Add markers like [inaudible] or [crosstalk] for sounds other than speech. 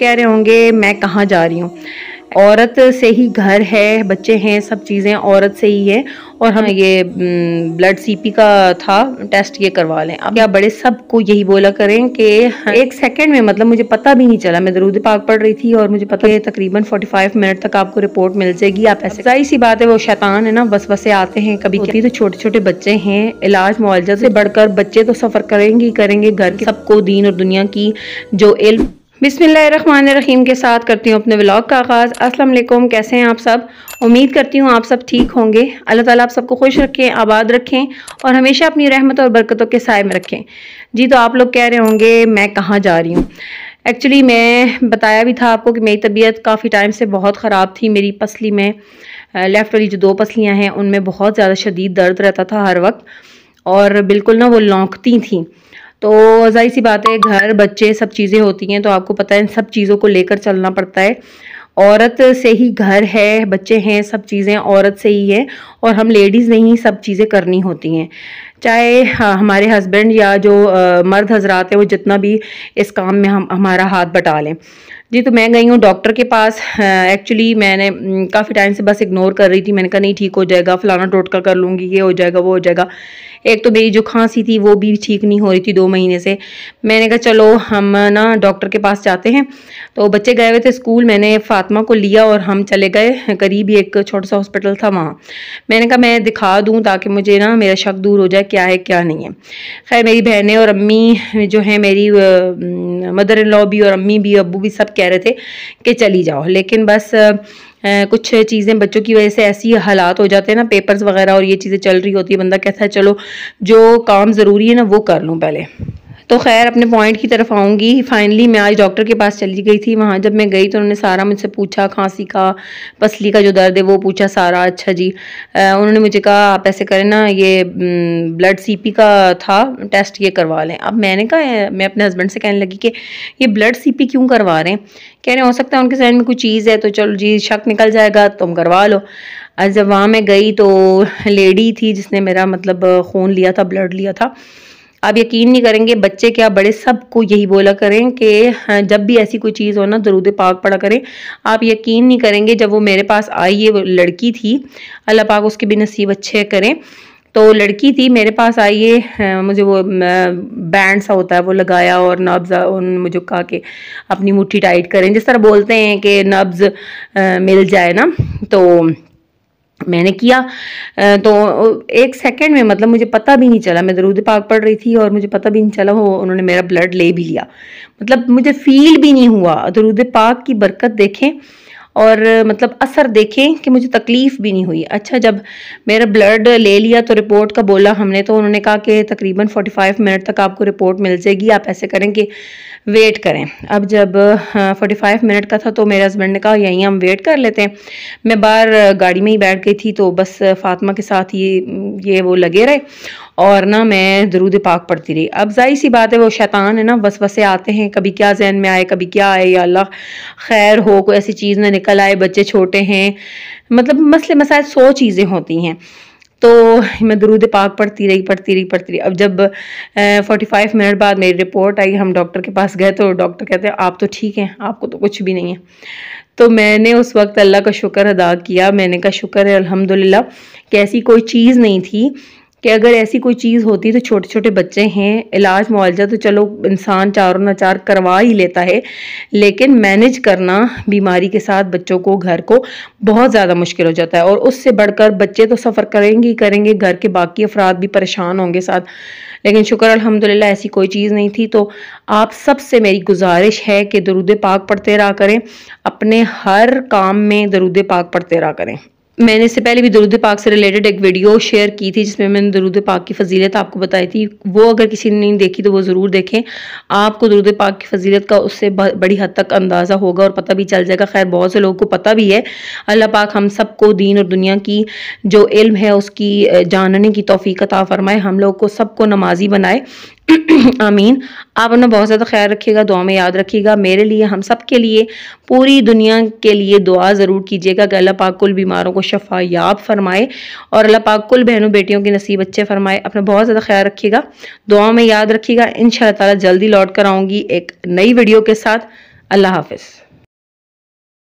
कह रहे होंगे मैं कहाँ जा रही हूँ औरत से ही घर है बच्चे हैं सब चीज़ें औरत से ही है और हम ये ब्लड सीपी का था टेस्ट ये करवा लें अब क्या बड़े सबको यही बोला करें कि हाँ। एक सेकंड में मतलब मुझे पता भी नहीं चला मैं दरूद पाक पढ़ रही थी और मुझे पता है तकरीबन 45 मिनट तक आपको रिपोर्ट मिल जाएगी आप ऐसे सही सी बात है वो शैतान है ना बस बसे आते हैं कभी कभी तो छोटे छोटे बच्चे हैं इलाज मुआवजा से बढ़कर बच्चे तो सफ़र करेंगे ही करेंगे घर सबको दीन और दुनिया की जो इल्म बिसमीम के साथ करती हूँ अपने व्लॉग का आगाज़ अस्सलाम वालेकुम कैसे हैं आप सब उम्मीद करती हूँ आप सब ठीक होंगे अल्लाह ताला आप सबको खुश रखें आबाद रखें और हमेशा अपनी रहमत और बरकतों के साय में रखें जी तो आप लोग कह रहे होंगे मैं कहाँ जा रही हूँ एक्चुअली मैं बताया भी था आपको कि मेरी तबीयत काफ़ी टाइम से बहुत ख़राब थी मेरी पसली में लेफ़्ट वाली जो दो पसलियाँ हैं उनमें बहुत ज़्यादा शदीद दर्द रहता था हर वक्त और बिल्कुल ना वो लौंकती थी तो जाहिर सी बात है घर बच्चे सब चीज़ें होती हैं तो आपको पता है इन सब चीज़ों को लेकर चलना पड़ता है औरत से ही घर है बच्चे हैं सब चीज़ें औरत से ही है और हम लेडीज़ ने ही सब चीज़ें करनी होती हैं चाहे हाँ, हमारे हस्बैंड या जो मर्द हजरात हैं वो जितना भी इस काम में हम हमारा हाथ बटा लें जी तो मैं गई हूँ डॉक्टर के पास एक्चुअली मैंने काफ़ी टाइम से बस इग्नोर कर रही थी मैंने कहा नहीं ठीक हो जाएगा फलाना टोटका कर लूँगी ये हो जाएगा वो हो जाएगा एक तो मेरी जो खांसी थी वो भी ठीक नहीं हो रही थी दो महीने से मैंने कहा चलो हम ना डॉक्टर के पास जाते हैं तो बच्चे गए हुए थे स्कूल मैंने फातिमा को लिया और हम चले गए करीब एक छोटा सा हॉस्पिटल था वहाँ मैंने कहा मैं दिखा दूँ ताकि मुझे ना मेरा शक दूर हो जाए क्या है क्या नहीं है खैर मेरी बहनें और अम्मी जो है मेरी मदर इन लॉ भी और अम्मी भी अबू भी सब कह रहे थे कि चली जाओ लेकिन बस कुछ चीज़ें बच्चों की वजह से ऐसी हालात हो जाते हैं ना पेपर्स वगैरह और ये चीज़ें चल रही होती है बंदा कहता है चलो जो काम ज़रूरी है ना वो कर लूँ पहले तो खैर अपने पॉइंट की तरफ आऊँगी फाइनली मैं आज डॉक्टर के पास चली गई थी वहाँ जब मैं गई तो उन्होंने सारा मुझसे पूछा खांसी का पसली का जो दर्द है वो पूछा सारा अच्छा जी उन्होंने मुझे कहा आप ऐसे करें ना ये ब्लड सीपी का था टेस्ट ये करवा लें अब मैंने कहा मैं अपने हस्बैंड से कहने लगी कि ये ब्लड सीपी क्यों करवा रहे हैं कह रहे हो सकता है उनके सहन में कोई चीज़ है तो चलो जी शक निकल जाएगा तुम करवा लो जब वहाँ मैं गई तो लेडी थी जिसने मेरा मतलब खून लिया था ब्लड लिया था आप यकीन नहीं करेंगे बच्चे क्या बड़े सबको यही बोला करें कि हाँ, जब भी ऐसी कोई चीज़ हो ना दरूद पाक पड़ा करें आप यकीन नहीं करेंगे जब वो मेरे पास आई ये लड़की थी अल्लाह पाक उसके भी नसीब अच्छे करें तो लड़की थी मेरे पास आई ये हाँ, मुझे वो बैंड सा होता है वो लगाया और नब्ज़ मुझे कहा कि अपनी मुट्ठी टाइट करें जिस तरह बोलते हैं कि नब्ज़ मिल जाए ना तो मैंने किया तो एक सेकंड में मतलब मुझे पता भी नहीं चला मैं दरूद पाक पढ़ रही थी और मुझे पता भी नहीं चला वो उन्होंने मेरा ब्लड ले भी लिया मतलब मुझे फील भी नहीं हुआ दरूद पाक की बरकत देखें और मतलब असर देखें कि मुझे तकलीफ़ भी नहीं हुई अच्छा जब मेरा ब्लड ले लिया तो रिपोर्ट का बोला हमने तो उन्होंने कहा कि तकरीबन 45 मिनट तक आपको रिपोर्ट मिल जाएगी आप ऐसे करें कि वेट करें अब जब 45 मिनट का था तो मेरे हस्बैंड ने कहा यहीं हम वेट कर लेते हैं मैं बाहर गाड़ी में ही बैठ गई थी तो बस फातमा के साथ ये ये वो लगे रहे और ना मैं दरूद पाक पढ़ती रही अब जाहिर सी बात है वो शैतान है ना बस वसे आते हैं कभी क्या जहन में आए कभी क्या आए या अल्लाह खैर हो कोई ऐसी चीज़ ना निकल आए बच्चे छोटे हैं मतलब मसले मसाए सौ चीज़ें होती हैं तो मैं दरूद पाक पढ़ती रही पढ़ती रही पढ़ती रही अब जब फोर्टी फाइव मिनट बाद मेरी रिपोर्ट आई हम डॉक्टर के पास गए तो डॉक्टर कहते हैं आप तो ठीक हैं आपको तो कुछ भी नहीं है तो मैंने उस वक्त अल्लाह का शुक्र अदा किया मैंने कहा शुक्र है अल्हम्दुलिल्लाह कि ऐसी कोई चीज़ नहीं थी कि अगर ऐसी कोई चीज़ होती तो छोटे छोटे बच्चे हैं इलाज मुआवजा तो चलो इंसान चारों नाचार करवा ही लेता है लेकिन मैनेज करना बीमारी के साथ बच्चों को घर को बहुत ज़्यादा मुश्किल हो जाता है और उससे बढ़कर बच्चे तो सफ़र करेंगे ही करेंगे घर के बाकी अफराद भी परेशान होंगे साथ लेकिन शुक्र अलहमदिल्ला ऐसी कोई चीज़ नहीं थी तो आप सबसे मेरी गुजारिश है कि दरुद पाक पढ़ते रहा करें अपने हर काम में दरुद पाक पढ़ते रहा करें मैंने इससे पहले भी दरुद पाक से रिलेटेड एक वीडियो शेयर की थी जिसमें मैंने दरुद पाक की फजीलत आपको बताई थी वो अगर किसी ने नहीं देखी तो वो ज़रूर देखें आपको दरुद पाक की फजीलत का उससे बड़ी हद तक अंदाज़ा होगा और पता भी चल जाएगा खैर बहुत से लोगों को पता भी है अल्लाह पाक हम सबको दीन और दुनिया की जो इल्म है उसकी जानने की तोफ़ी कता फ़रमाए हम लोग को सबको नमाजी बनाए [coughs] आमीन आप अपना बहुत ज़्यादा ख्याल रखिएगा दुआ में याद रखिएगा मेरे लिए हम सब के लिए पूरी दुनिया के लिए दुआ ज़रूर कीजिएगा कि अल्लाह पाक कुल बीमारों को शफा याब फरमाए और अल्लाह पाक कुल बहनों बेटियों के नसीब अच्छे फरमाए अपना बहुत ज़्यादा ख्याल रखिएगा दुआ में याद रखिएगा इन ताला जल्दी लौट कर आऊँगी एक नई वीडियो के साथ अल्लाह हाफिज़